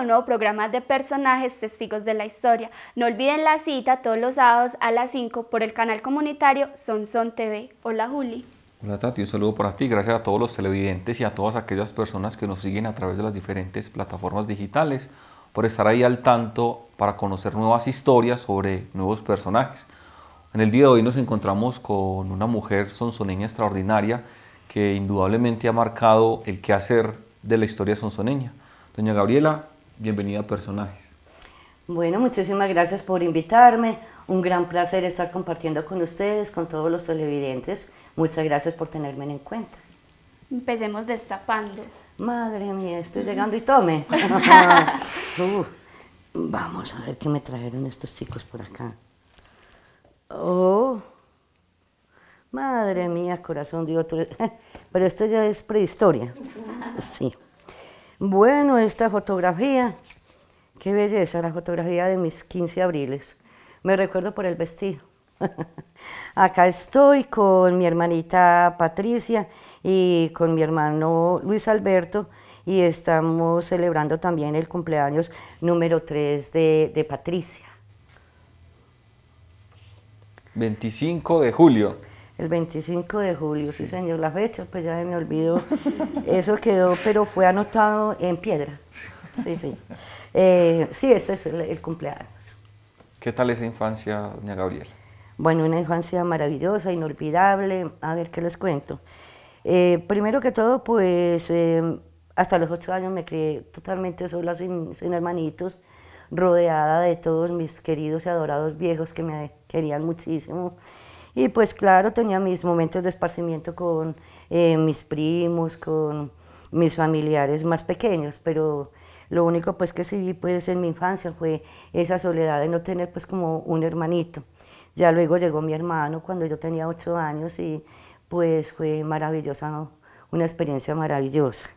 un programas de personajes testigos de la historia. No olviden la cita todos los sábados a las 5 por el canal comunitario Son Son TV. Hola Juli. Hola Tati, un saludo para ti. Gracias a todos los televidentes y a todas aquellas personas que nos siguen a través de las diferentes plataformas digitales por estar ahí al tanto para conocer nuevas historias sobre nuevos personajes. En el día de hoy nos encontramos con una mujer sonsoneña extraordinaria que indudablemente ha marcado el quehacer de la historia sonsoneña. Doña Gabriela, bienvenida Personajes. Bueno, muchísimas gracias por invitarme. Un gran placer estar compartiendo con ustedes, con todos los televidentes. Muchas gracias por tenerme en cuenta. Empecemos destapando. Madre mía, estoy llegando y tome. vamos a ver qué me trajeron estos chicos por acá. Oh, madre mía, corazón de otro. Pero esto ya es prehistoria. Sí. Bueno, esta fotografía, qué belleza, la fotografía de mis 15 abriles. Me recuerdo por el vestido. Acá estoy con mi hermanita Patricia y con mi hermano Luis Alberto y estamos celebrando también el cumpleaños número 3 de, de Patricia. 25 de julio. El 25 de julio, sí, señor. La fecha, pues ya me olvidó. Eso quedó, pero fue anotado en piedra. Sí, sí. sí, eh, este es el, cumpleaños. ¿Qué tal esa infancia, doña Gabriela? Bueno, una infancia maravillosa, inolvidable. A ver, ¿qué les cuento? Eh, primero que todo, pues eh, hasta los ocho años me crié totalmente sola, sin, hermanitos, rodeada de todos mis queridos y adorados viejos que me querían muchísimo y pues claro, tenía mis momentos de esparcimiento con eh, mis primos, con mis familiares más pequeños, pero lo único pues que sí pues en mi infancia fue esa soledad de no tener pues como un hermanito. Ya luego llegó mi hermano cuando yo tenía ocho años y pues fue maravillosa, una experiencia maravillosa.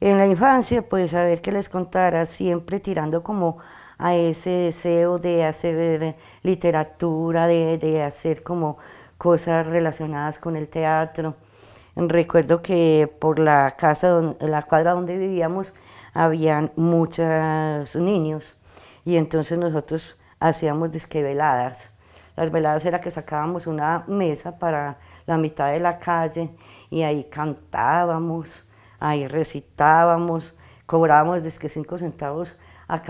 En la infancia, pues a ver qué les contara, siempre tirando como a ese deseo de hacer literatura, de, hacer como cosas relacionadas con el teatro. Recuerdo que por la casa, la cuadra donde vivíamos, habían muchos niños y entonces nosotros hacíamos desqueveladas. Las veladas era que sacábamos una mesa para la mitad de la calle y ahí cantábamos, ahí recitábamos, cobrábamos desde cinco centavos a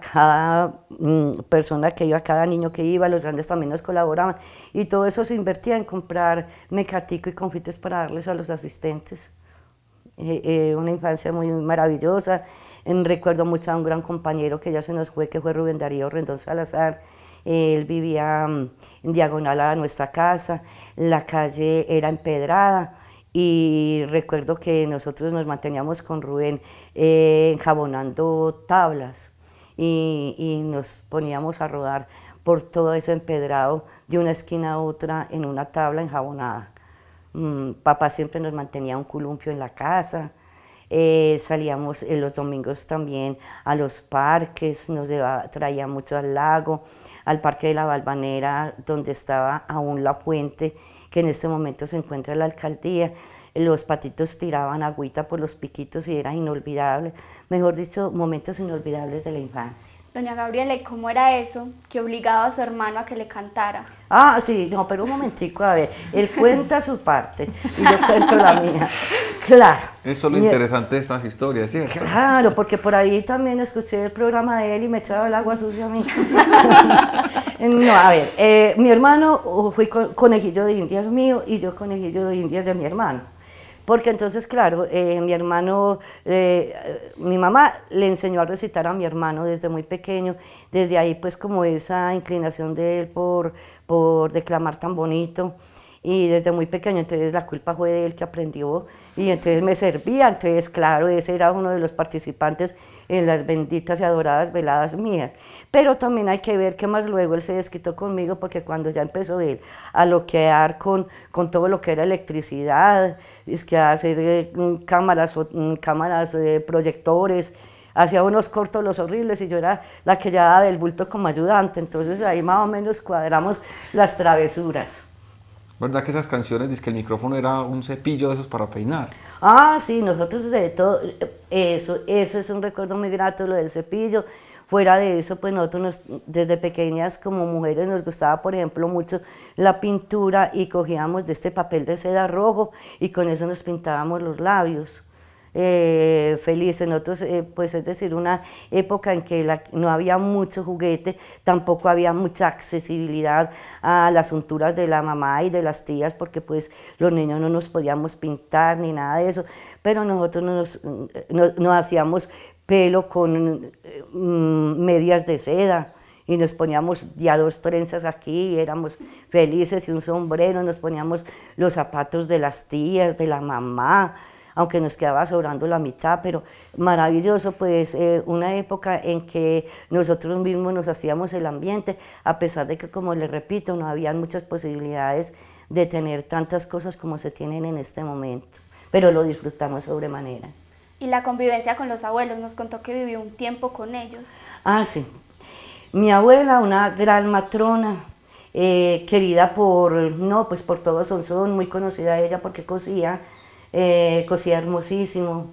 cada, a mm, persona que iba, a cada niño que iba, los grandes también nos colaboraban. Y todo eso se invertía en comprar mecatico y confites para darles a los asistentes. Eh, eh, una infancia muy maravillosa. recuerdo mucho a un gran compañero que ya se nos fue, que fue Rubén Darío Rendón Salazar. Él vivía mm, en diagonal a nuestra casa, la calle era empedrada, y recuerdo que nosotros nos manteníamos con Rubén eh, enjabonando tablas y, nos poníamos a rodar por todo ese empedrado de una esquina a otra en una tabla enjabonada. Mm, papá siempre nos mantenía un columpio en la casa, eh, salíamos eh, los domingos también a los parques, nos traía mucho al lago, al Parque de la Balvanera, donde estaba aún la puente que en este momento se encuentra la alcaldía. Los patitos tiraban agüita por los piquitos y era inolvidable. Mejor dicho, momentos inolvidables de la infancia. Doña Gabriela, ¿y cómo era eso que obligaba a su hermano a que le cantara? Ah, sí, no, pero un momentico, a ver, él cuenta su parte y yo cuento la mía. Claro. Eso es lo interesante de estas historias, ¿sí? Claro, porque por ahí también escuché el programa de él y me echaba el agua sucia a mí. no, a ver, eh, mi hermano oh, fue conejillo de indias mío y yo conejillo de indias de mi hermano porque entonces, claro, eh, mi hermano, eh, mi mamá le enseñó a recitar a mi hermano desde muy pequeño, desde ahí pues como esa inclinación de él por, por declamar tan bonito, y desde muy pequeño, entonces la culpa fue de él que aprendió, y entonces me servía, entonces claro, ese era uno de los participantes en las benditas y adoradas veladas mías. Pero también hay que ver que más luego él se desquitó conmigo porque cuando ya empezó él a loquear con, con todo lo que era electricidad, es que hacer eh, cámaras, mm, cámaras eh, proyectores, hacía unos cortos los horribles y yo era la que llevaba del bulto como ayudante, entonces ahí más o menos cuadramos las travesuras. ¿Verdad que esas canciones, dice que el micrófono era un cepillo de esos para peinar? Ah, sí, nosotros de todo, eh, eso, eso es un recuerdo muy grato, lo del cepillo. Fuera de eso, pues nosotros desde pequeñas como mujeres nos gustaba, por ejemplo, mucho la pintura y cogíamos de este papel de seda rojo y con eso nos pintábamos los labios. Eh, felices. Nosotros, eh, pues es decir, una época en que no había mucho juguete, tampoco había mucha accesibilidad a las unturas de la mamá y de las tías, porque pues los niños no nos podíamos pintar ni nada de eso, pero nosotros no nos hacíamos pelo con mm, medias de seda y nos poníamos ya dos trenzas aquí éramos felices y un sombrero, nos poníamos los zapatos de las tías, de la mamá, aunque nos quedaba sobrando la mitad, pero maravilloso, pues eh, una época en que nosotros mismos nos hacíamos el ambiente, a pesar de que, como les repito, no había muchas posibilidades de tener tantas cosas como se tienen en este momento, pero lo disfrutamos sobremanera. Y la convivencia con los abuelos, nos contó que vivió un tiempo con ellos. Ah, sí. Mi abuela, una gran matrona, eh, querida por, no, pues por todos son, muy conocida ella porque cosía, eh, cosía hermosísimo,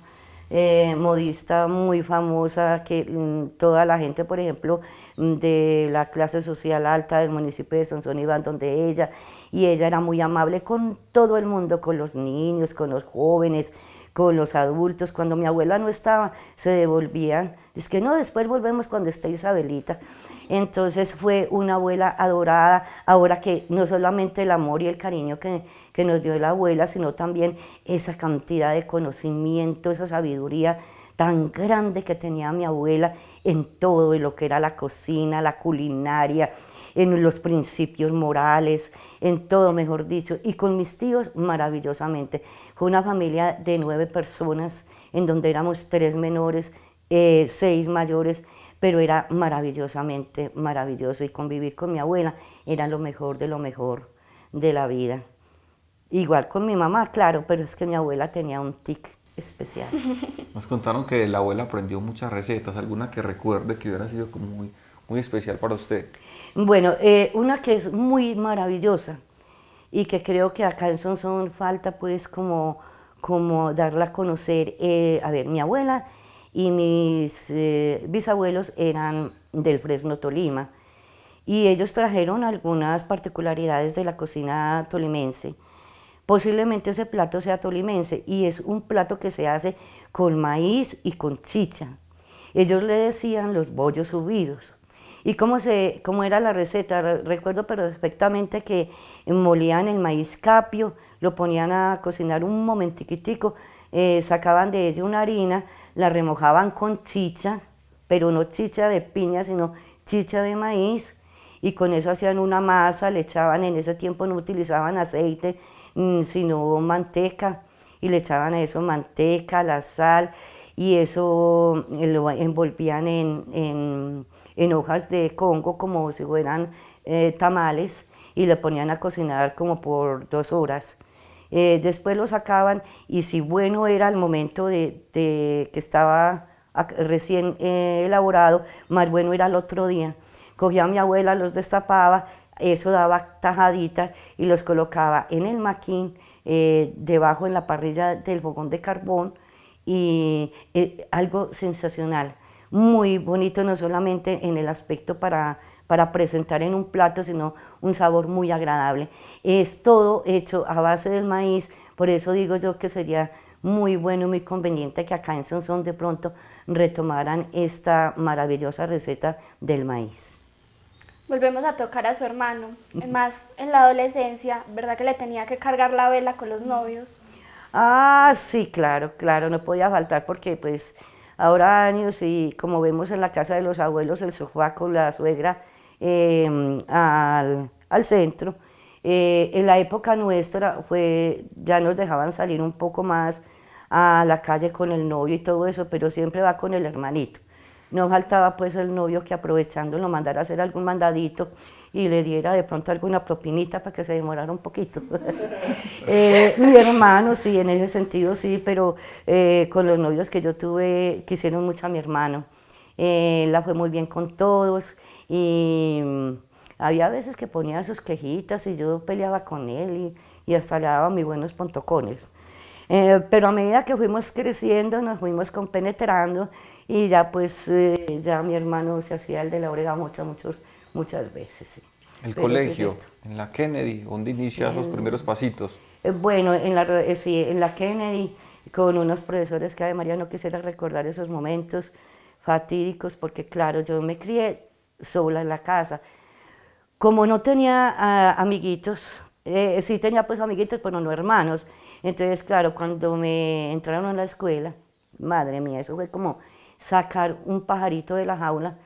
eh, modista muy famosa, que mm, toda la gente, por ejemplo, mm, de la clase social alta del municipio de Sonsón iban donde ella, y ella era muy amable con todo el mundo, con los niños, con los jóvenes, con los adultos. Cuando mi abuela no estaba, se devolvían. Es que no, después volvemos cuando esté Isabelita. Entonces fue una abuela adorada, ahora que no solamente el amor y el cariño que, que nos dio la abuela, sino también esa cantidad de conocimiento, esa sabiduría tan grande que tenía mi abuela en todo en lo que era la cocina, la culinaria, en los principios morales, en todo, mejor dicho, y con mis tíos maravillosamente. Fue una familia de nueve personas, en donde éramos tres menores, eh, seis mayores, pero era maravillosamente maravilloso y convivir con mi abuela era lo mejor de lo mejor de la vida. Igual con mi mamá, claro, pero es que mi abuela tenía un tic especial. Nos contaron que la abuela aprendió muchas recetas, alguna que recuerde que hubiera sido como muy, muy especial para usted. Bueno, eh, una que es muy maravillosa y que creo que acá en Sonson falta pues como, como darla a conocer. Eh, a ver, mi abuela y mis eh, bisabuelos eran del Fresno Tolima y ellos trajeron algunas particularidades de la cocina tolimense Posiblemente ese plato sea tolimense y es un plato que se hace con maíz y con chicha. Ellos le decían los bollos subidos. ¿Y cómo, se, cómo era la receta? Recuerdo perfectamente que molían el maíz capio, lo ponían a cocinar un momentiquitico, eh, sacaban de ella una harina, la remojaban con chicha, pero no chicha de piña, sino chicha de maíz, y con eso hacían una masa, le echaban, en ese tiempo no utilizaban aceite, Mm, sino manteca y le echaban a eso manteca, la sal y eso eh, lo envolvían en, hojas de congo como si fueran eh, tamales y lo ponían a cocinar como por dos horas. Eh, después lo sacaban y si bueno era el momento de, que estaba recién elaborado, más bueno era el otro día. Cogía a mi abuela, los destapaba, eso daba tajaditas y los colocaba en el maquín, eh, debajo en la parrilla del fogón de carbón y eh, algo sensacional, muy bonito no solamente en el aspecto para, para presentar en un plato, sino un sabor muy agradable. Es todo hecho a base del maíz, por eso digo yo que sería muy bueno, y muy conveniente que acá en Sonsón de pronto retomaran esta maravillosa receta del maíz. Volvemos a tocar a su hermano, más en la adolescencia, ¿verdad que le tenía que cargar la vela con los novios? Ah, sí, claro, claro, no podía faltar porque pues ahora años y como vemos en la casa de los abuelos, el sofá con la suegra em, al, centro. Eh, en la época nuestra fue, ya nos dejaban salir un poco más a la calle con el novio y todo eso, pero siempre va con el hermanito. No faltaba pues el novio que aprovechando lo mandara a hacer algún mandadito y le diera de pronto alguna propinita para que se demorara un poquito. Eh, mi hermano, sí, en ese sentido sí, pero eh, con los novios que yo tuve, quisieron mucho a mi hermano. Eh, la fue muy bien con todos y mm, había veces que ponía sus quejitas y yo peleaba con él y, y hasta le daba mis buenos pontocones. Eh, pero a medida que fuimos creciendo, nos fuimos compenetrando y ya pues, eh, ya mi hermano se hacía el de la orega muchas muchas veces. ¿El colegio? ¿En la Kennedy? ¿Dónde inicia sus primeros pasitos? Eh, bueno, en la, eh, sí, en la Kennedy, con unos profesores que además María no quisiera recordar esos momentos fatídicos, porque claro, yo me crié sola en la casa. Como no tenía amiguitos, sí tenía pues amiguitos, pero no hermanos. Entonces, claro, cuando me entraron a la escuela, madre mía, eso fue como sacar un pajarito de la jaula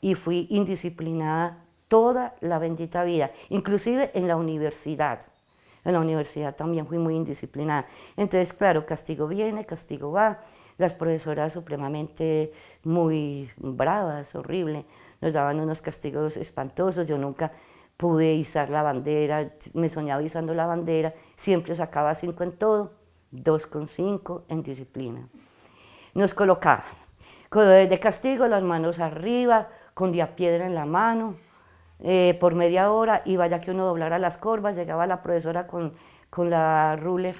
y fui indisciplinada toda la bendita vida, inclusive en la universidad. En la universidad también fui muy indisciplinada. Entonces, claro, castigo viene, castigo va. Las profesoras supremamente muy bravas, horrible, nos daban unos castigos espantosos. Yo nunca pude izar la bandera, me soñaba izando la bandera, siempre sacaba cinco en todo, dos con cinco en disciplina. Nos colocaban de castigo, las manos arriba, con piedra en la mano, eh, por media hora, y vaya que uno doblara las corvas, llegaba la profesora con, la ruler,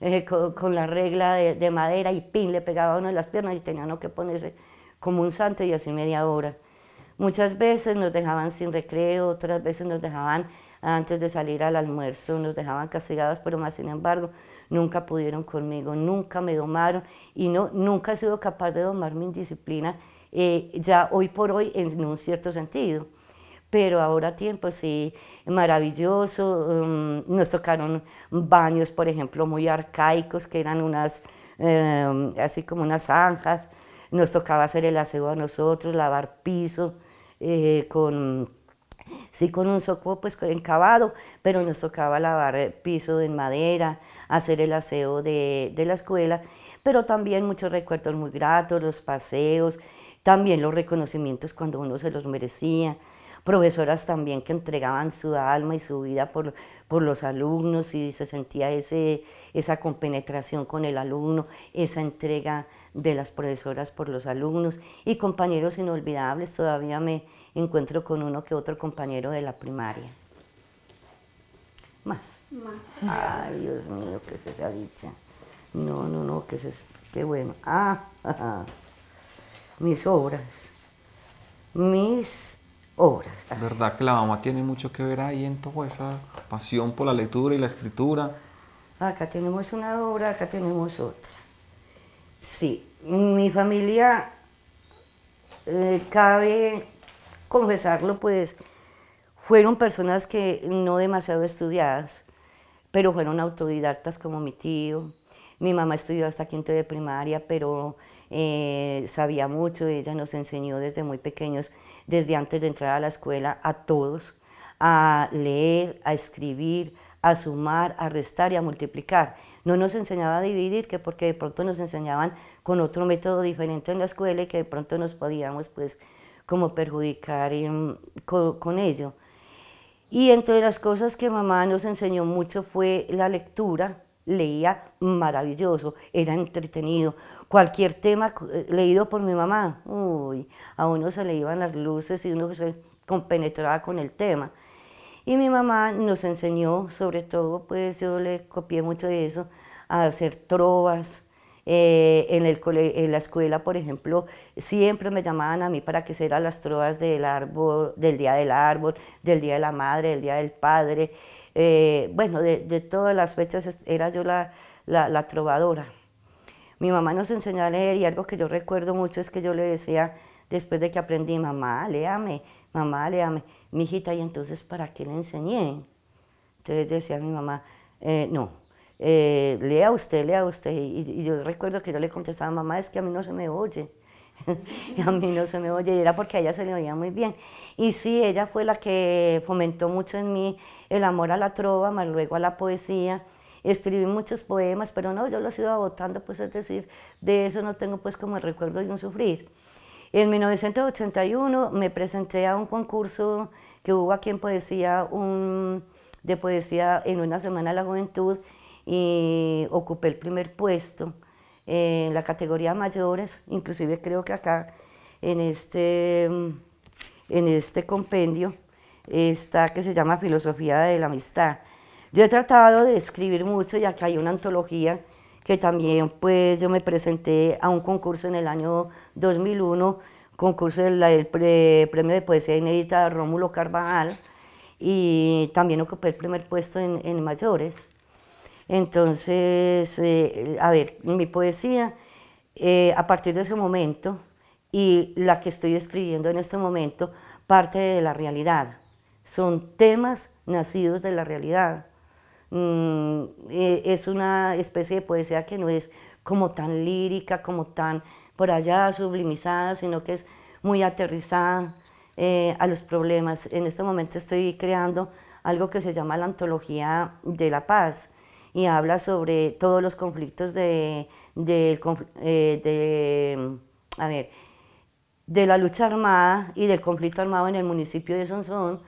eh, con, la regla de, madera y pin, le pegaba a uno en las piernas y tenía que ponerse como un santo y así media hora. Muchas veces nos dejaban sin recreo, otras veces nos dejaban antes de salir al almuerzo, nos dejaban castigados, pero más sin embargo, nunca pudieron conmigo, nunca me domaron y no, nunca he sido capaz de domar mi indisciplina, eh, ya hoy por hoy en un cierto sentido. Pero ahora tiempo sí, maravilloso, mm, nos tocaron baños, por ejemplo, muy arcaicos, que eran unas, em, así como unas zanjas, nos tocaba hacer el aseo a nosotros, lavar piso, eh, con, sí con un soco pues pero nos tocaba lavar eh, piso en madera, hacer el aseo de, la escuela, pero también muchos recuerdos muy gratos, los paseos, también los reconocimientos cuando uno se los merecía, profesoras también que entregaban su alma y su vida por, los alumnos y se sentía esa compenetración con el alumno, esa entrega de las profesoras por los alumnos y compañeros inolvidables, todavía me encuentro con uno que otro compañero de la primaria. Más. Más. Ay, Dios mío, qué es esa dicha. No, no, no, qué es eso. Qué bueno. Ah, mis obras. Mis obras. Es verdad que la mamá tiene mucho que ver ahí en toda esa pasión por la lectura y la escritura. Acá tenemos una obra, acá tenemos otra. Sí, mi familia, eh, cabe confesarlo, pues fueron personas que no demasiado estudiadas, pero fueron autodidactas como mi tío. Mi mamá estudió hasta quinto de primaria, pero eh, sabía mucho, ella nos enseñó desde muy pequeños, desde antes de entrar a la escuela, a todos, a leer, a escribir, a sumar, a restar y a multiplicar. No nos enseñaba a dividir, que porque de pronto nos enseñaban con otro método diferente en la escuela y que de pronto nos podíamos pues como perjudicar con ello. Y entre las cosas que mamá nos enseñó mucho fue la lectura. Leía maravilloso, era entretenido. Cualquier tema eh, leído por mi mamá, uy, a uno se le iban las luces y uno se compenetraba con el tema. Y mi mamá nos enseñó, sobre todo, pues yo le copié mucho de eso, a hacer trovas, eh, en, en la escuela, por ejemplo, siempre me llamaban a mí para que hiciera las trovas del árbol, del Día del Árbol, del Día de la Madre, del Día del Padre. Eh, bueno, de, todas las fechas era yo la, trovadora. Mi mamá nos enseñó a leer y algo que yo recuerdo mucho es que yo le decía, después de que aprendí, mamá, léame, mamá, léame, mi hijita, y entonces, ¿para qué le enseñé? Entonces decía mi mamá, eh, no, eh, lea usted, lea usted. Y, yo recuerdo que yo le contestaba, mamá, es que a mí no se me oye. a mí no se me oye. Y era porque a ella se le oía muy bien. Y sí, ella fue la que fomentó mucho en mí el amor a la trova, más luego a la poesía escribí muchos poemas, pero no, yo los iba votando, pues es decir, de eso no tengo pues como el recuerdo de un sufrir. En 1981 me presenté a un concurso que hubo aquí en poesía, un, de poesía en una semana de la juventud, y eh, ocupé el primer puesto en la categoría mayores, inclusive creo que acá en este, mm, en este compendio está que se llama Filosofía de la Amistad. Yo he tratado de escribir mucho y que hay una antología que también pues yo me presenté a un concurso en el año 2001, concurso del, Premio de Poesía Inédita Rómulo Carvajal y también ocupé el primer puesto en mayores. Entonces, eh, a ver, mi poesía, eh, a partir de ese momento y la que estoy escribiendo en este momento, parte de la realidad. Son temas nacidos de la realidad. Mm, eh, es una especie de poesía que no es como tan lírica, como tan por allá sublimizada, sino que es muy aterrizada a los problemas. En este momento estoy creando algo que se llama la antología de la paz y habla sobre todos los conflictos eh, de, a ver, de la lucha armada y del conflicto armado en el municipio de Sonsón,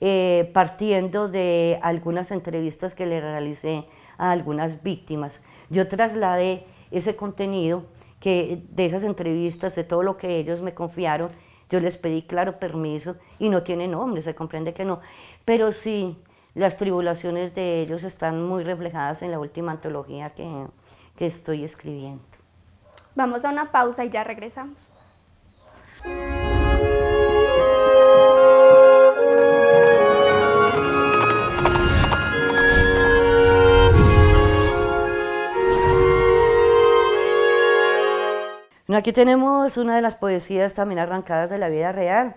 eh, partiendo de algunas entrevistas que le realicé a algunas víctimas. Yo trasladé ese contenido que de esas entrevistas, de todo lo que ellos me confiaron, yo les pedí claro permiso y no tiene nombre, se comprende que no, pero sí las tribulaciones de ellos están muy reflejadas en la última antología que, estoy escribiendo. Vamos a una pausa y ya regresamos. aquí tenemos una de las poesías también arrancadas de la vida real,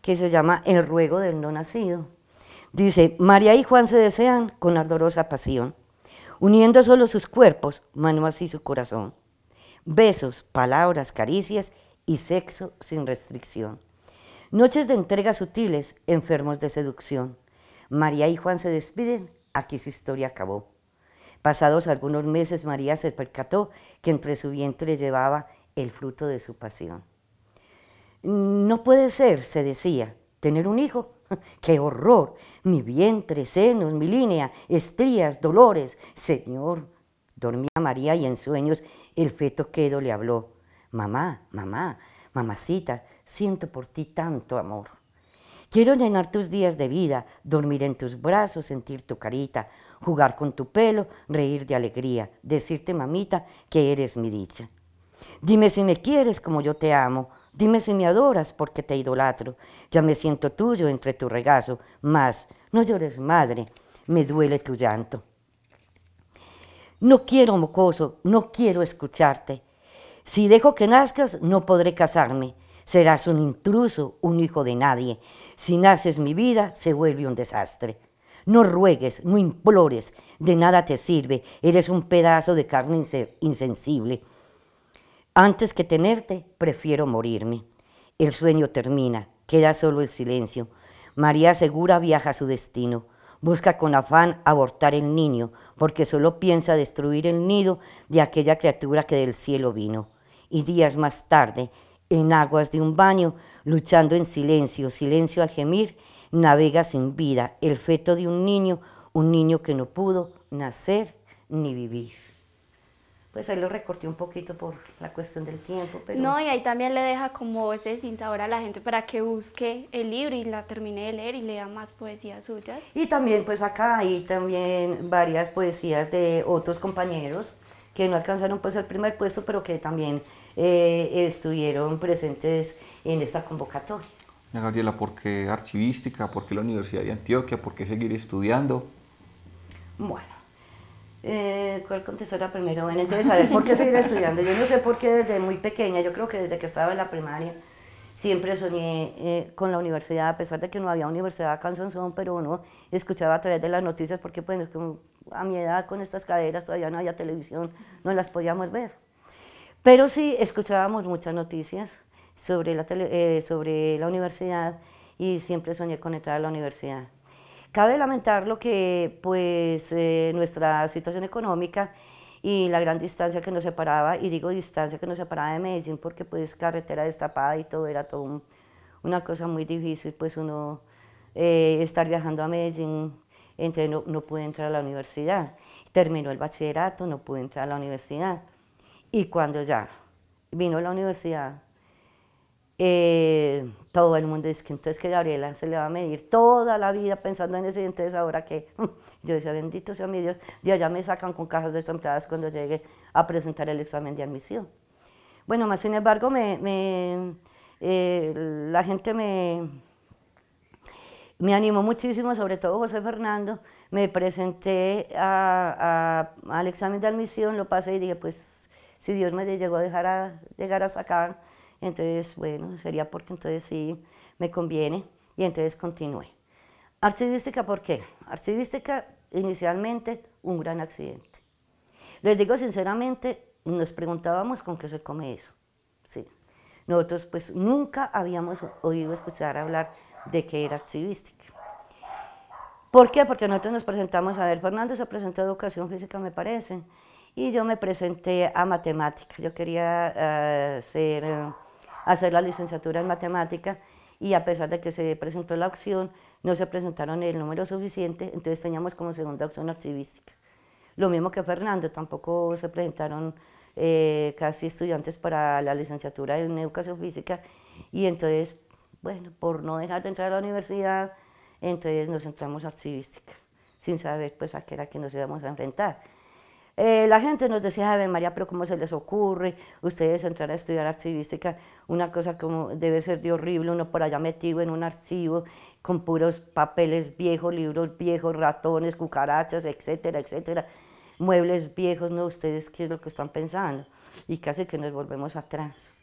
que se llama El ruego del no nacido. Dice, María y Juan se desean con ardorosa pasión, uniendo solo sus cuerpos, manos y su corazón. Besos, palabras, caricias y sexo sin restricción. Noches de entregas sutiles, enfermos de seducción. María y Juan se despiden, aquí su historia acabó. Pasados algunos meses, María se percató que entre su vientre llevaba el fruto de su pasión. No puede ser, se decía, tener un hijo ¡Qué horror! Mi vientre, senos, mi línea, estrías, dolores. Señor, dormía María y en sueños el feto quedo le habló. Mamá, mamá, mamacita, siento por ti tanto amor. Quiero llenar tus días de vida, dormir en tus brazos, sentir tu carita, jugar con tu pelo, reír de alegría, decirte, mamita, que eres mi dicha. Dime si me quieres como yo te amo, Dime si me adoras porque te idolatro. Ya me siento tuyo entre tu regazo. Mas, no llores, madre, me duele tu llanto. No quiero, mocoso, no quiero escucharte. Si dejo que nazcas, no podré casarme. Serás un intruso, un hijo de nadie. Si naces mi vida, se vuelve un desastre. No ruegues, no implores, de nada te sirve, eres un pedazo de carne insensible. Antes que tenerte, prefiero morirme. El sueño termina, queda solo el silencio. María Segura viaja a su destino. Busca con afán abortar el niño, porque solo piensa destruir el nido de aquella criatura que del cielo vino. Y días más tarde, en aguas de un baño, luchando en silencio, silencio al gemir, navega sin vida el feto de un niño, un niño que no pudo nacer ni vivir pues ahí lo recorté un poquito por la cuestión del tiempo. Pero... No, y ahí también le deja como ese ahora a la gente para que busque el libro y la termine de leer y lea más poesías suyas. Y también pues acá hay también varias poesías de otros compañeros que no alcanzaron pues el primer puesto, pero que también eh, estuvieron presentes en esta convocatoria. Gabriela, ¿por qué archivística? ¿Por qué la Universidad de Antioquia? ¿Por qué seguir estudiando? Bueno, eh, ¿Cuál contestó la primera? Bueno, entonces, ¿por qué seguir estudiando? Yo no sé por qué desde muy pequeña, yo creo que desde que estaba en la primaria, siempre soñé eh, con la universidad, a pesar de que no había universidad acá en pero uno escuchaba a través de las noticias, porque bueno, pues, a mi edad con estas caderas todavía no había televisión, no las podíamos ver. Pero sí escuchábamos muchas noticias sobre la, eh, sobre la universidad y siempre soñé con entrar a la universidad. Cabe lamentar lo que pues eh, nuestra situación económica y la gran distancia que nos separaba, y digo distancia que nos separaba de Medellín porque pues carretera destapada y todo era todo una cosa muy difícil, pues uno eh, estar viajando a Medellín, entonces no, no pude entrar a la universidad. Terminó el bachillerato, no pude entrar a la universidad. Y cuando ya vino a la universidad, eh, todo el mundo dice que entonces que Gabriela se le va a medir toda la vida pensando en eso y entonces ahora que yo decía, bendito sea mi Dios, y allá me sacan con cajas destempladas cuando llegue a presentar el examen de admisión. Bueno, más sin embargo, me, eh, la gente me, me animó muchísimo, sobre todo José Fernando, me presenté al examen de admisión, lo pasé y dije, pues si Dios me llegó a dejar a, llegar entonces, bueno, sería porque entonces sí me conviene y entonces continué. Archivística, ¿por qué? Archivística, inicialmente, un gran accidente. Les digo sinceramente, nos preguntábamos con qué se come eso. Sí. Nosotros pues nunca habíamos oído escuchar hablar de qué era archivística. ¿Por qué? Porque nosotros nos presentamos, a ver, Fernando se presentó a educación física, me parece, y yo me presenté a matemática. Yo quería eh, ser eh, hacer la licenciatura en matemática y a pesar de que se presentó la opción, no se presentaron el número suficiente, entonces teníamos como segunda opción archivística. Lo mismo que Fernando, tampoco se presentaron eh, casi estudiantes para la licenciatura en educación física y entonces, bueno, por no dejar de entrar a la universidad, entonces nos entramos en archivística, sin saber pues a qué era que nos íbamos a enfrentar. Eh, la gente nos decía, Ave María, pero ¿cómo se les ocurre ustedes entrar a estudiar archivística? Una cosa como debe ser de horrible, uno por allá metido en un archivo con puros papeles viejos, libros viejos, ratones, cucarachas, etcétera, etcétera, muebles viejos, ¿no? ¿Ustedes qué es lo que están pensando? Y casi que nos volvemos atrás.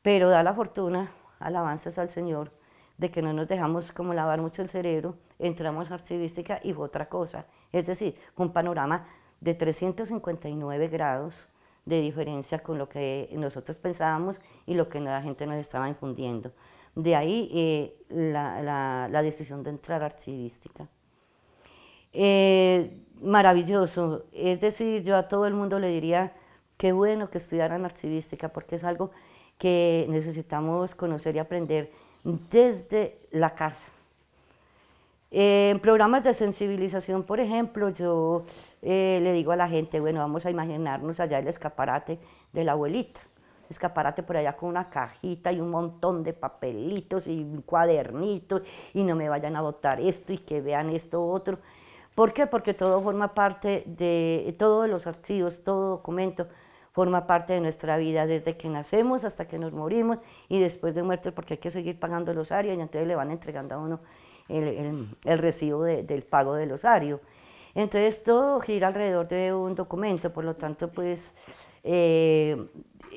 Pero da la fortuna, alabanzas al Señor, de que no nos dejamos como lavar mucho el cerebro, entramos a archivística y fue otra cosa. Es decir, un panorama de 359 grados de diferencia con lo que nosotros pensábamos y lo que la gente nos estaba infundiendo. De ahí eh, la, decisión de entrar a archivística. Eh, maravilloso, es decir, yo a todo el mundo le diría qué bueno que estudiaran archivística porque es algo que necesitamos conocer y aprender desde la casa, en programas de sensibilización, por ejemplo, yo eh, le digo a la gente, bueno, vamos a imaginarnos allá el escaparate de la abuelita, escaparate por allá con una cajita y un montón de papelitos y un cuadernito y no me vayan a votar esto y que vean esto otro. ¿Por qué? Porque todo forma parte de todos los archivos, todo documento forma parte de nuestra vida desde que nacemos hasta que nos morimos y después de muerte porque hay que seguir pagando los áreas y entonces le van entregando a uno el, el, recibo del pago del osario. Entonces todo gira alrededor de un documento, por lo tanto, pues eh,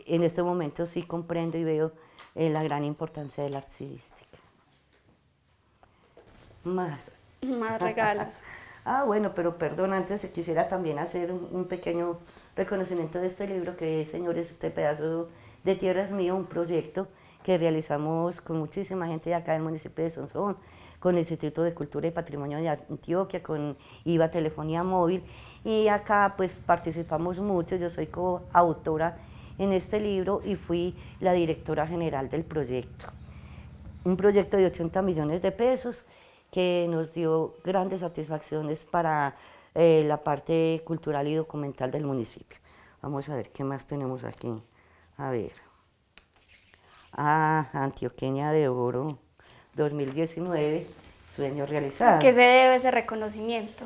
en este momento sí comprendo y veo eh, la gran importancia de la archivística. Más. Más regalos. ah, bueno, pero perdón, antes quisiera también hacer un, pequeño reconocimiento de este libro que señores, este pedazo de tierra es mío, un proyecto que realizamos con muchísima gente de acá del municipio de Sonsón, con el Instituto de Cultura y Patrimonio de Antioquia, con IVA Telefonía Móvil, y acá pues participamos mucho, yo soy coautora en este libro y fui la directora general del proyecto. Un proyecto de 80 millones de pesos que nos dio grandes satisfacciones para eh, la parte cultural y documental del municipio. Vamos a ver qué más tenemos aquí. A ver. Ah, Antioqueña de Oro. 2019, sueño realizado. ¿Qué se debe ese reconocimiento?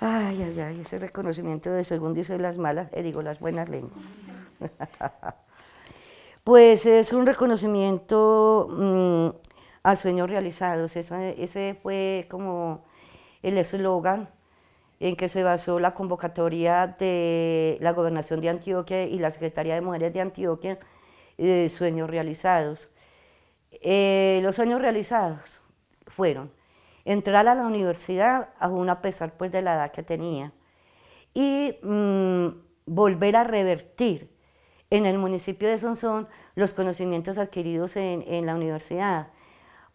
Ay, ay, ay, ese reconocimiento de según dice las malas, eh, digo las buenas lenguas. pues es un reconocimiento a mm, al sueño ese fue como el eslogan en que se basó la convocatoria de la Gobernación de Antioquia y la Secretaría de Mujeres de Antioquia, eh, Sueños Realizados. Eh, los sueños realizados fueron entrar a la universidad, aún a pesar pues, de la edad que tenía, y mm, volver a revertir en el municipio de Sonsón los conocimientos adquiridos en, la universidad,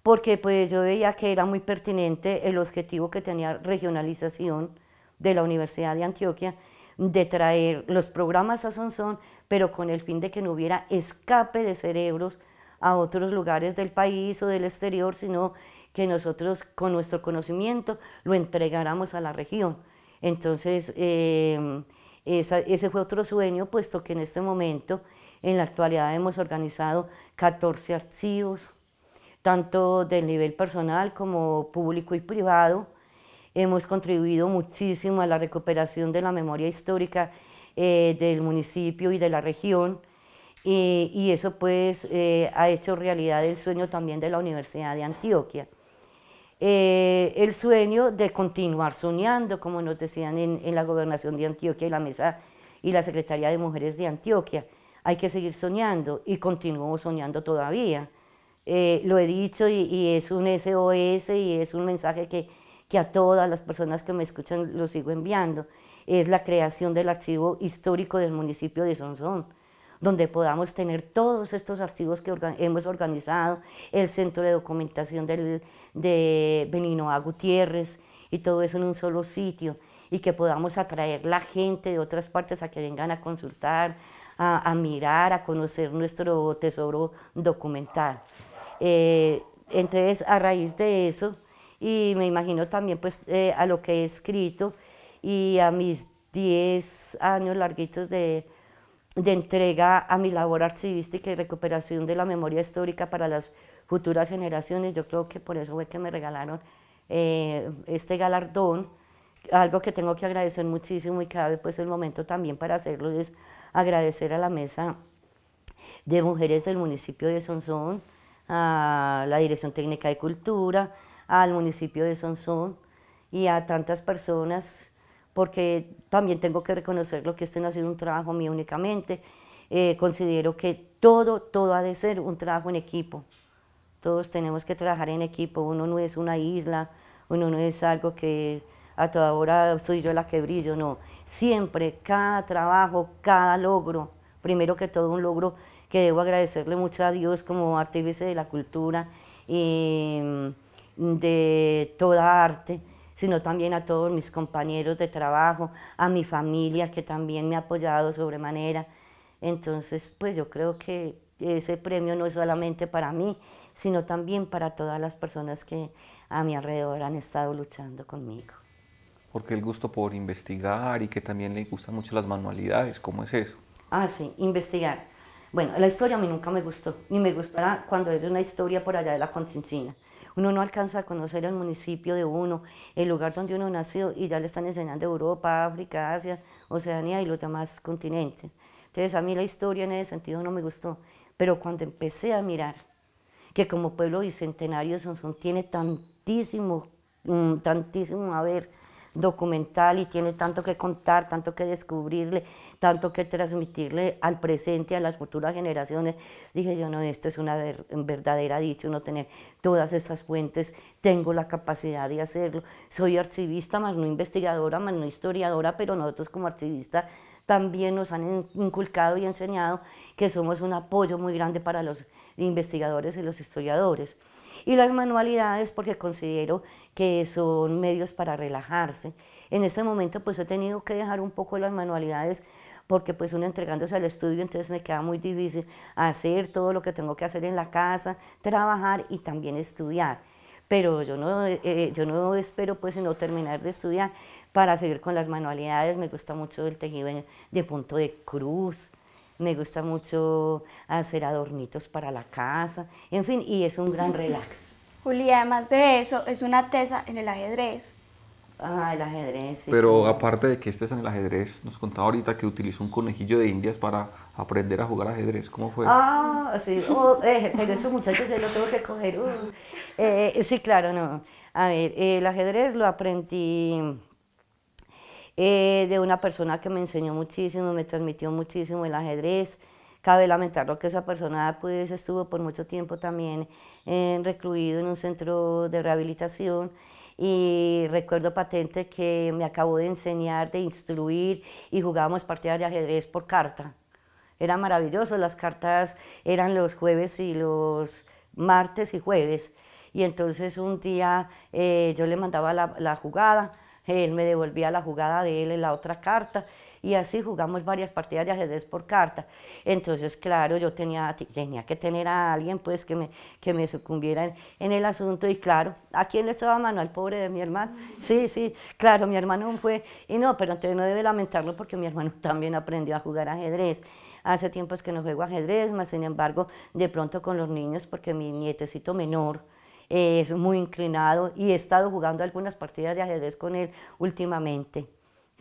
porque pues yo veía que era muy pertinente el objetivo que tenía regionalización de la Universidad de Antioquia, de traer los programas a Sonsón, pero con el fin de que no hubiera escape de cerebros a otros lugares del país o del exterior, sino que nosotros con nuestro conocimiento lo entregáramos a la región. Entonces, em, ese fue otro sueño, puesto que en este momento, en la actualidad, hemos organizado 14 archivos, tanto del nivel personal como público y privado. Hemos contribuido muchísimo a la recuperación de la memoria histórica eh, del municipio y de la región. Eh, y eso pues eh, ha hecho realidad el sueño también de la Universidad de Antioquia. Eh, el sueño de continuar soñando, como nos decían en, la gobernación de Antioquia y la mesa y la Secretaría de Mujeres de Antioquia. Hay que seguir soñando y continuamos soñando todavía. lo he dicho y, es un SOS y es un mensaje que, que a todas las personas que me escuchan lo sigo enviando. Es la creación del archivo histórico del municipio de Sonsón donde podamos tener todos estos archivos que hemos organizado, el centro de documentación de Benino A. Gutiérrez y todo eso en un solo sitio y que podamos atraer la gente de otras partes a que vengan a consultar, a, mirar, a conocer nuestro tesoro documental. Eh, entonces, a raíz de eso, y me imagino también pues eh, a lo que he escrito y a mis 10 años larguitos de, de entrega a mi labor archivística y recuperación de la memoria histórica para las futuras generaciones. Yo creo que por eso fue que me regalaron eh, este galardón. Algo que tengo que agradecer muchísimo y cada vez pues el momento también para hacerlo es agradecer a la mesa de mujeres del municipio de Sonsón, a la Dirección Técnica de Cultura, al municipio de Sonsón y a tantas personas porque también tengo que reconocerlo que este no ha sido un trabajo mío únicamente. Eh, considero que todo, todo ha de ser un trabajo en equipo. Todos tenemos que trabajar en equipo. Uno no es una isla, uno no es algo que a toda hora soy yo la que brillo, no. Siempre, cada trabajo, cada logro, primero que todo un logro que debo agradecerle mucho a Dios como artífice de la cultura, y eh, de toda arte, sino también a todos mis compañeros de trabajo, a mi familia que también me ha apoyado sobremanera. Entonces, pues yo creo que ese premio no es solamente para mí, sino también para todas las personas que a mi alrededor han estado luchando conmigo. Porque el gusto por investigar y que también le gustan mucho las manualidades, ¿cómo es eso? Ah, sí, investigar. Bueno, la historia a mí nunca me gustó, ni me gustará cuando era una historia por allá de la Consinchina. Uno no alcanza a conocer el municipio de uno, el lugar donde uno nació y ya le están enseñando Europa, África, Asia, Oceanía y los demás continentes. Entonces a mí la historia en ese sentido no me gustó, pero cuando empecé a mirar que como pueblo bicentenario Sonsón tiene tantísimo, mm, tantísimo ver, documental y tiene tanto que contar, tanto que descubrirle, tanto que transmitirle al presente, a las futuras generaciones. Dije yo, no, esto es una verdadera dicha, uno tener todas estas fuentes, tengo la capacidad de hacerlo. Soy archivista, más no investigadora, más no historiadora, pero nosotros como archivistas también nos han inculcado y enseñado que somos un apoyo muy grande para los investigadores y los historiadores. Y las manualidades, porque considero que son medios para relajarse. En este momento pues he tenido que dejar un poco las manualidades porque pues uno entregándose al estudio, entonces me queda muy difícil hacer todo lo que tengo que hacer en la casa, trabajar y también estudiar. Pero yo no, eh, eh, yo no espero pues no terminar de estudiar para seguir con las manualidades. Me gusta mucho el tejido de punto de cruz, me gusta mucho hacer adornitos para la casa, en fin, y es un gran relax. Juli, además de eso, es una tesa en el ajedrez. Ah, el ajedrez. Sí, Pero aparte de que estés en el ajedrez, nos contaba ahorita que utilizó un conejillo de indias para aprender a jugar ajedrez. ¿Cómo fue? Ah, sí. Oh, eh, pero eso, muchachos yo lo tengo que coger. Uh. Eh, sí, claro, no. A ver, eh, el ajedrez lo aprendí de una persona que me enseñó muchísimo, me transmitió muchísimo el ajedrez. Cabe lamentarlo que esa persona pues estuvo por mucho tiempo también recluido en un centro de rehabilitación y recuerdo patente que me acabó de enseñar, de instruir y jugábamos partidas de ajedrez por carta. Era maravilloso, las cartas eran los jueves y los martes y jueves. Y entonces un día eh, yo le mandaba la jugada, él me devolvía la jugada de él en la otra carta y así jugamos varias partidas de ajedrez por carta. Entonces, claro, yo tenía, tenía que tener a alguien pues que me, que me sucumbiera en, el asunto y claro, ¿a quién le estaba mano? Al pobre de mi hermano. Mm. Sí, sí, claro, mi hermano fue, y no, pero entonces no debe lamentarlo porque mi hermano también aprendió a jugar ajedrez hace tiempo es que no juego ajedrez, más sin embargo, de pronto con los niños, porque mi nietecito menor es muy inclinado y he estado jugando algunas partidas de ajedrez con él últimamente.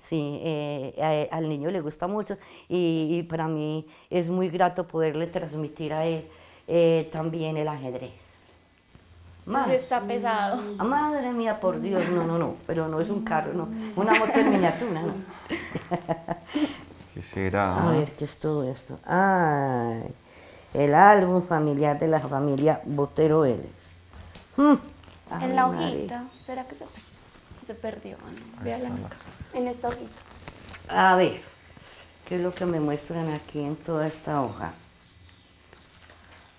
Sí, eh, eh, al niño le gusta mucho y, para mí es muy grato poderle transmitir a él eh, también el ajedrez. Pues madre, está pesado. Madre mía, por Dios, no, no, no, pero no es un carro, no, una moto en miniatura, no. ¿Qué será? A ver, ¿qué es todo esto? Ay, el álbum familiar de la familia Botero Vélez. Hmm. En la hojita, ¿será que se, se perdió? Bueno, en esta hojita. A ver, ¿qué es lo que me muestran aquí en toda esta hoja?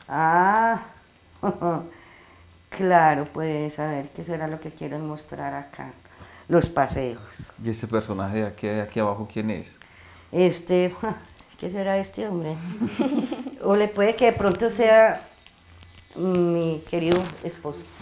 Ah, claro, pues a ver qué será lo que quieren mostrar acá. Los paseos. ¿Y este personaje de aquí, aquí abajo quién es? Este, ¿qué será este hombre? o le puede que de pronto sea mi querido esposo.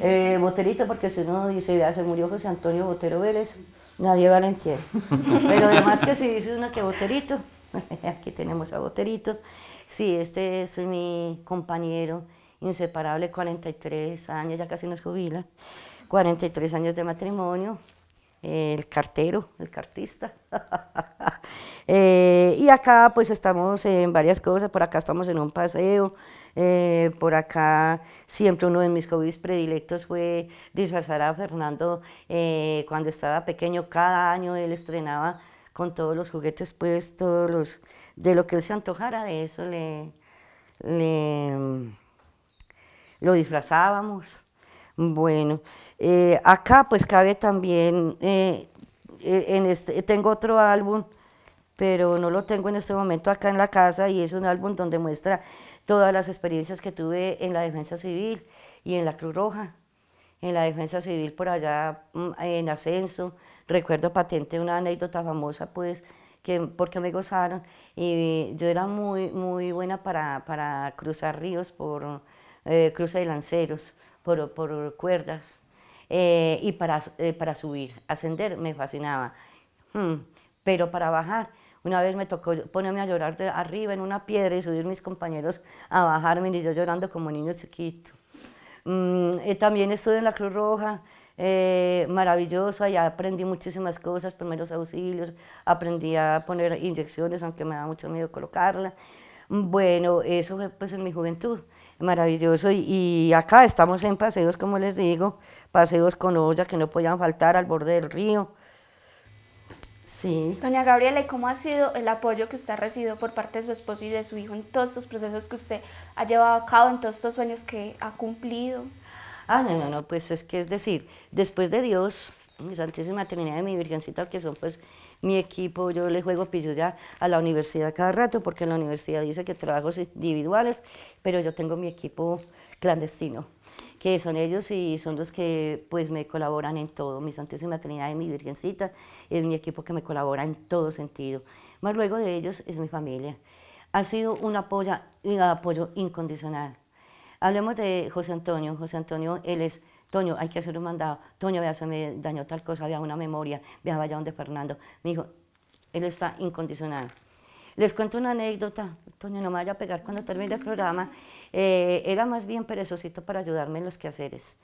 Eh, Boterito, porque si uno dice, ya se murió José Antonio Botero Vélez, nadie va a entender. Pero además que si dice uno que Boterito, aquí tenemos a Boterito. Sí, este es mi compañero inseparable, 43 años, ya casi nos jubila, 43 años de matrimonio, el cartero, el cartista. Eh, y acá pues estamos en varias cosas, por acá estamos en un paseo, eh, por acá siempre uno de mis hobbies predilectos fue disfrazar a Fernando eh, cuando estaba pequeño, cada año él estrenaba con todos los juguetes pues de lo que él se antojara, de eso le, lo disfrazábamos. Bueno, acá pues cabe también, en este, tengo otro álbum pero no lo tengo en este momento acá en la casa y es un álbum donde muestra todas las experiencias que tuve en la defensa civil y en la Cruz Roja, en la defensa civil por allá mm, en ascenso. Recuerdo patente una anécdota famosa, pues, que, porque me gozaron. Y yo era muy, muy buena para, para cruzar ríos por eh, de lanceros, por, por cuerdas, eh, y para, eh, para subir, ascender, me fascinaba. Hmm, pero para bajar una vez me tocó ponerme a llorar de arriba en una piedra y subir mis compañeros a bajarme y yo llorando como niño chiquito. Mm, eh, también estuve en la Cruz Roja, eh, maravillosa, maravilloso, aprendí muchísimas cosas, primeros auxilios, aprendí a poner inyecciones, aunque me da mucho miedo colocarla. Bueno, eso fue pues en mi juventud, maravilloso. y acá estamos en paseos, como les digo, paseos con olla que no podían faltar al borde del río Sí. Doña Gabriela, ¿y cómo ha sido el apoyo que usted ha recibido por parte de su esposo y de su hijo en todos estos procesos que usted ha llevado a cabo, en todos estos sueños que ha cumplido? Ah, no, no, no, pues es que es decir, después de Dios, mi Santísima Trinidad y mi Virgencita, que son pues mi equipo, yo le juego piso ya a la universidad cada rato, porque la universidad dice que trabajos individuales, pero yo tengo mi equipo clandestino que son ellos y son los que pues me colaboran en todo, mi Santísima Trinidad y mi Virgencita, es mi equipo que me colabora en todo sentido, más luego de ellos es mi familia. Ha sido un apoyo, apoyo incondicional. Hablemos de José Antonio, José Antonio, él es... Toño, hay que hacer un mandado. Toño, vea, se me dañó tal cosa, vea una memoria, vea vaya donde Fernando. Me dijo, él está incondicional. Les cuento una anécdota, Toño, no me vaya a pegar cuando termine el programa. Eh, era más bien perezosito para ayudarme en los quehaceres.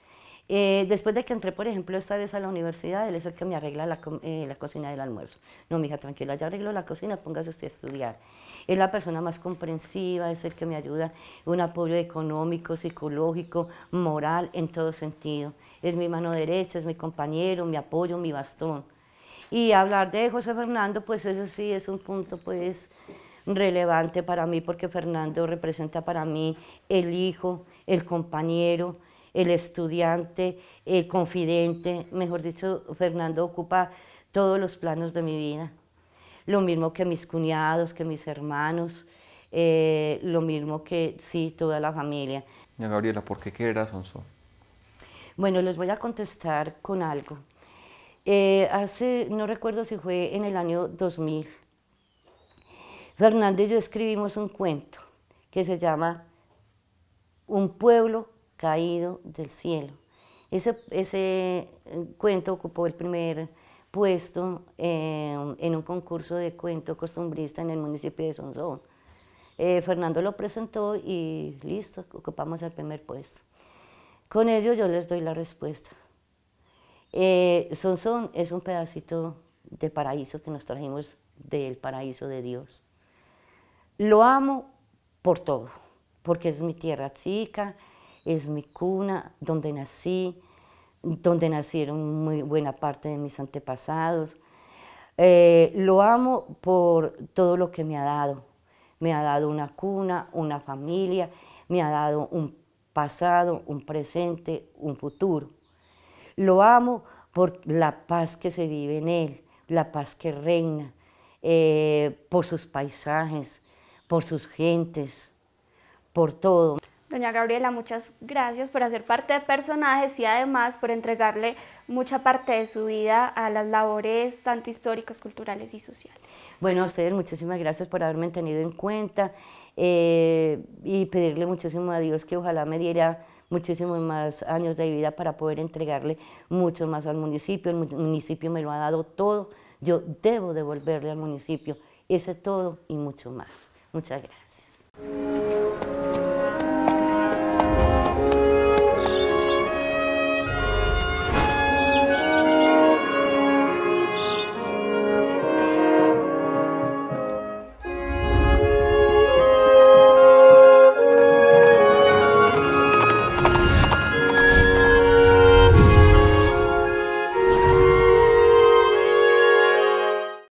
Eh, después de que entré, por ejemplo, esta vez a la universidad, él es el que me arregla la, eh, la cocina del almuerzo. No, mija, tranquila, ya arreglo la cocina, póngase usted a estudiar. Es la persona más comprensiva, es el que me ayuda, un apoyo económico, psicológico, moral, en todo sentido. Es mi mano derecha, es mi compañero, mi apoyo, mi bastón. Y hablar de José Fernando, pues eso sí es un punto, pues relevante para mí porque Fernando representa para mí el hijo, el compañero, el estudiante, el confidente, mejor dicho, Fernando ocupa todos los planos de mi vida. Lo mismo que mis cuñados, que mis hermanos, eh, lo mismo que, sí, toda la familia. Doña Gabriela, ¿por qué querer a Bueno, les voy a contestar con algo. Eh, hace, no recuerdo si fue en el año 2000, Fernando y yo escribimos un cuento que se llama Un pueblo caído del cielo. Ese, eh, cuento ocupó el primer puesto eh, en un concurso de cuento costumbrista en el municipio de Sonsón. Eh, Fernando lo presentó y listo, ocupamos el primer puesto. Con ello yo les doy la respuesta. Eh, Sonsón es un pedacito de paraíso que nos trajimos del paraíso de Dios. Lo amo por todo, porque es mi tierra chica, es mi cuna, donde nací, donde nacieron muy buena parte de mis antepasados. Eh, lo amo por todo lo que me ha dado. Me ha dado una cuna, una familia, me ha dado un pasado, un presente, un futuro. Lo amo por la paz que se vive en él, la paz que reina, eh, por sus paisajes, por sus gentes, por todo. Doña Gabriela, muchas gracias por hacer parte de personajes y además por entregarle mucha parte de su vida a las labores tanto históricas, culturales y sociales. Bueno, a ustedes muchísimas gracias por haberme tenido en cuenta eh, y pedirle muchísimo a Dios que ojalá me diera muchísimos más años de vida para poder entregarle mucho más al municipio. El municipio me lo ha dado todo, yo debo devolverle al municipio ese todo y mucho más. Muchas gracias.